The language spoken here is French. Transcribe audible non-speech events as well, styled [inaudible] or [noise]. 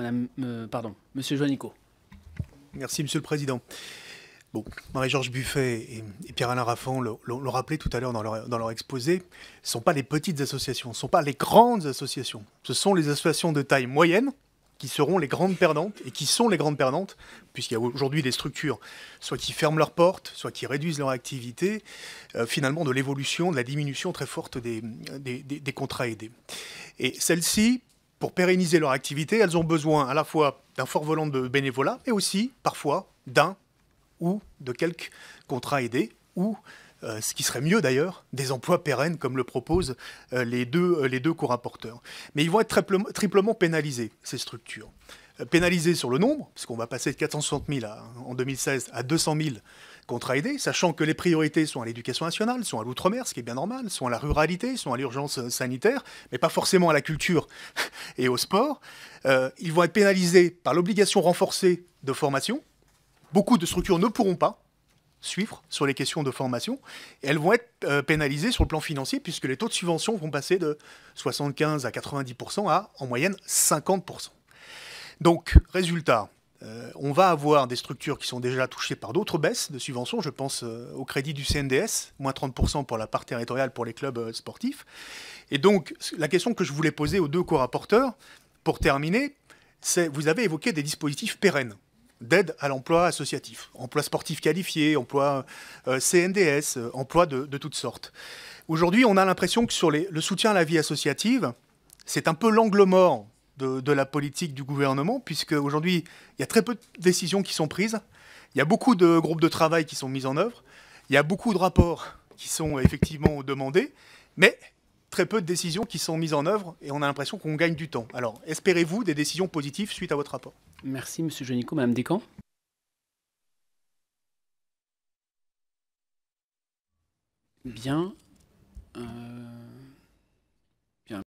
Madame, euh, pardon, Monsieur Joannico. Merci, Monsieur le Président. Bon, Marie-Georges Buffet et, Pierre-Alain Raffan l'ont rappelé tout à l'heure dans leur, exposé, ce ne sont pas les petites associations, ce ne sont pas les grandes associations. Ce sont les associations de taille moyenne qui seront les grandes perdantes et qui sont les grandes perdantes, puisqu'il y a aujourd'hui des structures, soit qui ferment leurs portes, soit qui réduisent leur activité, euh, finalement de l'évolution, de la diminution très forte des, contrats aidés. Et celle ci pour pérenniser leur activité, elles ont besoin à la fois d'un fort volant de bénévolat, et aussi parfois d'un ou de quelques contrats aidés ou euh, ce qui serait mieux d'ailleurs, des emplois pérennes comme le proposent euh, les deux, euh, deux co-rapporteurs. Mais ils vont être triplement pénalisés, ces structures. pénalisés sur le nombre, puisqu'on va passer de 460 000 en 2016 à 200 000 contre aidés, sachant que les priorités sont à l'éducation nationale, sont à l'outre-mer, ce qui est bien normal, sont à la ruralité, sont à l'urgence euh, sanitaire, mais pas forcément à la culture [laughs] et au sport. Euh, ils vont être pénalisés par l'obligation renforcée de formation. Beaucoup de structures ne pourront pas suivre sur les questions de formation. elles vont être euh, pénalisées sur le plan financier puisque les taux de subvention vont passer de 75 à 90% à en moyenne 50%. Donc, résultat, euh, on va avoir des structures qui sont déjà touchées par d'autres baisses de subventions. Je pense euh, au crédit du CNDS, moins 30% pour la part territoriale pour les clubs euh, sportifs. Et donc, la question que je voulais poser aux deux co-rapporteurs, pour terminer, c'est vous avez évoqué des dispositifs pérennes d'aide à l'emploi associatif, emploi sportif qualifié, emploi CNDS, emploi de, toutes sortes. Aujourd'hui, on a l'impression que sur le soutien à la vie associative, c'est un peu l'angle mort de, la politique du gouvernement, puisque aujourd'hui, il y a très peu de décisions qui sont prises, il y a beaucoup de groupes de travail qui sont mis en œuvre, il y a beaucoup de rapports qui sont effectivement demandés, mais très peu de décisions qui sont mises en œuvre et on a l'impression qu'on gagne du temps. Alors, espérez-vous des décisions positives suite à votre rapport Merci, Monsieur Génico. Madame Descamps Bien. Euh, bien.